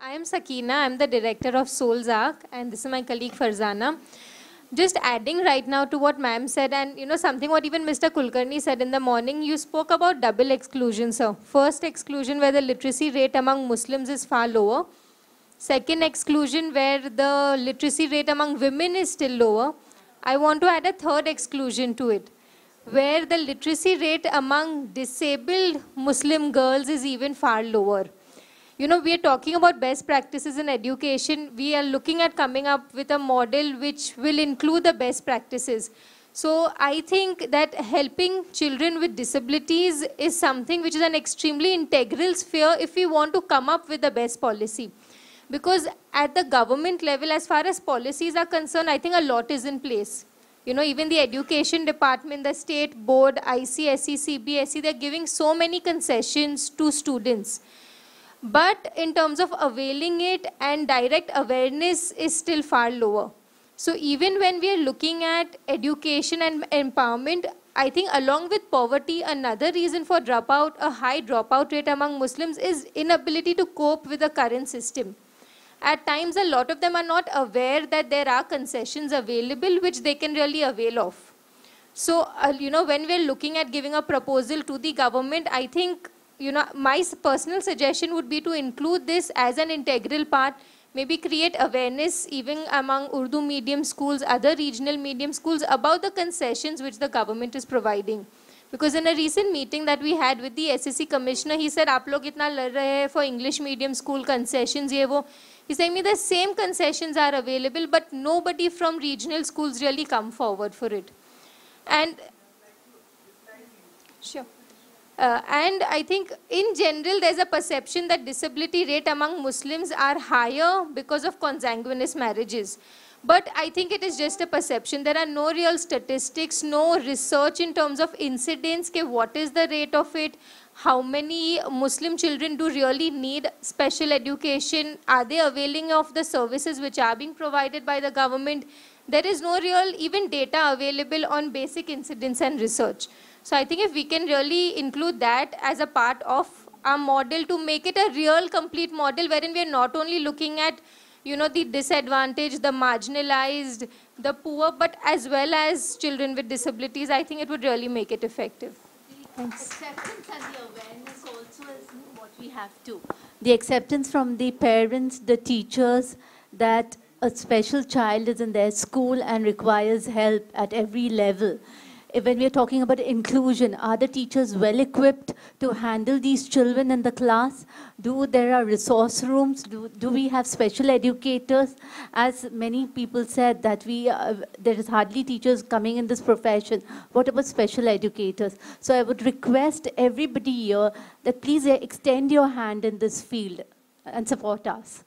I am Sakina, I'm the director of Souls Arc, and this is my colleague Farzana. Just adding right now to what ma'am said, and you know, something what even Mr. Kulkarni said in the morning, you spoke about double exclusion, sir. First exclusion, where the literacy rate among Muslims is far lower. Second exclusion, where the literacy rate among women is still lower. I want to add a third exclusion to it, where the literacy rate among disabled Muslim girls is even far lower you know, we are talking about best practices in education. We are looking at coming up with a model which will include the best practices. So I think that helping children with disabilities is something which is an extremely integral sphere if we want to come up with the best policy. Because at the government level, as far as policies are concerned, I think a lot is in place. You know, even the education department, the state board, ICSE, CBSE, they're giving so many concessions to students but in terms of availing it and direct awareness is still far lower. So even when we are looking at education and empowerment, I think along with poverty, another reason for dropout, a high dropout rate among Muslims is inability to cope with the current system. At times, a lot of them are not aware that there are concessions available which they can really avail of. So, uh, you know, when we're looking at giving a proposal to the government, I think you know, my personal suggestion would be to include this as an integral part maybe create awareness even among Urdu medium schools, other regional medium schools about the concessions which the government is providing. Because in a recent meeting that we had with the SSC commissioner, he said, "Aap log itna लड़ रहे for English medium school concessions ye wo." He's saying me the same concessions are available, but nobody from regional schools really come forward for it. And sure. Uh, and I think in general there's a perception that disability rate among Muslims are higher because of consanguineous marriages. But I think it is just a perception. There are no real statistics, no research in terms of incidence, ke what is the rate of it, how many Muslim children do really need special education, are they availing of the services which are being provided by the government. There is no real even data available on basic incidence and research. So I think if we can really include that as a part of our model to make it a real complete model wherein we are not only looking at you know the disadvantaged the marginalized the poor but as well as children with disabilities i think it would really make it effective acceptance and the awareness also is what we have to the acceptance from the parents the teachers that a special child is in their school and requires help at every level when we're talking about inclusion, are the teachers well equipped to handle these children in the class? Do there are resource rooms? Do, do we have special educators? As many people said that we, uh, there is hardly teachers coming in this profession. What about special educators? So I would request everybody here that please extend your hand in this field and support us.